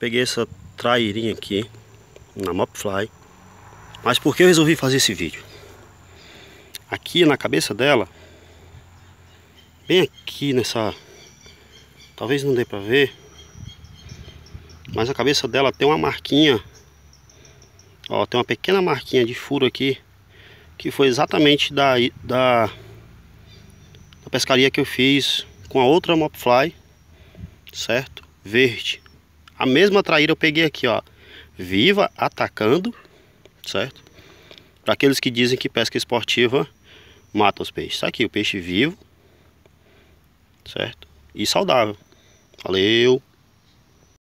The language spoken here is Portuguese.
Peguei essa trairinha aqui na Mopfly. Mas por que eu resolvi fazer esse vídeo? Aqui na cabeça dela, bem aqui nessa... Talvez não dê pra ver, mas a cabeça dela tem uma marquinha ó, tem uma pequena marquinha de furo aqui que foi exatamente da, da, da pescaria que eu fiz com a outra Mopfly certo? verde a mesma traíra eu peguei aqui, ó. Viva, atacando, certo? Para aqueles que dizem que pesca esportiva mata os peixes. Tá aqui, o peixe vivo, certo? E saudável. Valeu!